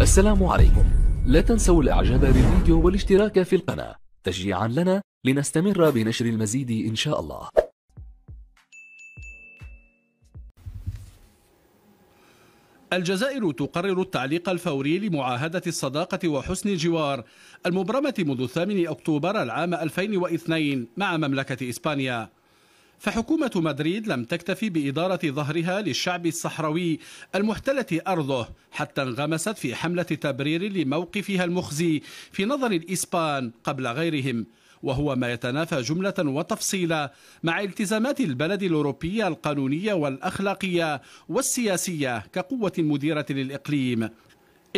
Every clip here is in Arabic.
السلام عليكم لا تنسوا الاعجاب بالفيديو والاشتراك في القناة تشجيعا لنا لنستمر بنشر المزيد إن شاء الله الجزائر تقرر التعليق الفوري لمعاهدة الصداقة وحسن الجوار المبرمة منذ 8 أكتوبر العام 2002 مع مملكة إسبانيا فحكومة مدريد لم تكتفي بإدارة ظهرها للشعب الصحراوي المحتلة أرضه حتى انغمست في حملة تبرير لموقفها المخزي في نظر الإسبان قبل غيرهم وهو ما يتنافى جملة وتفصيلا مع التزامات البلد الأوروبية القانونية والأخلاقية والسياسية كقوة مديرة للإقليم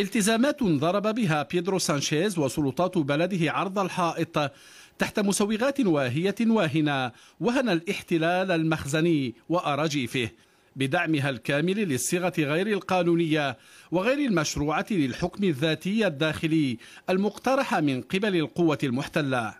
التزامات ضرب بها بيدرو سانشيز وسلطات بلده عرض الحائط تحت مسوغات واهية واهنة وهن الاحتلال المخزني وأراجيفه بدعمها الكامل للصيغة غير القانونية وغير المشروعة للحكم الذاتي الداخلي المقترح من قبل القوة المحتلة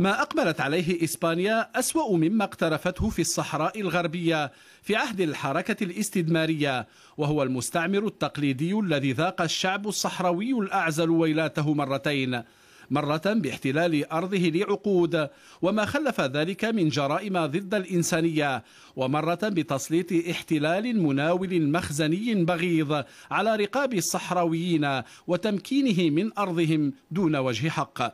ما أقبلت عليه إسبانيا أسوأ مما اقترفته في الصحراء الغربية في عهد الحركة الاستدمارية وهو المستعمر التقليدي الذي ذاق الشعب الصحراوي الأعزل ويلاته مرتين مرة باحتلال أرضه لعقود وما خلف ذلك من جرائم ضد الإنسانية ومرة بتسليط احتلال مناول مخزني بغيض على رقاب الصحراويين وتمكينه من أرضهم دون وجه حق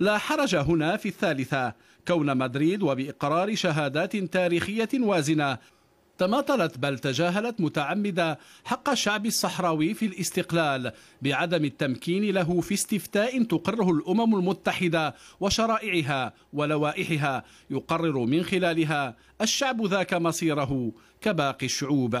لا حرج هنا في الثالثة كون مدريد وبإقرار شهادات تاريخية وازنة تماطلت بل تجاهلت متعمدة حق الشعب الصحراوي في الاستقلال بعدم التمكين له في استفتاء تقره الأمم المتحدة وشرائعها ولوائحها يقرر من خلالها الشعب ذاك مصيره كباقي الشعوب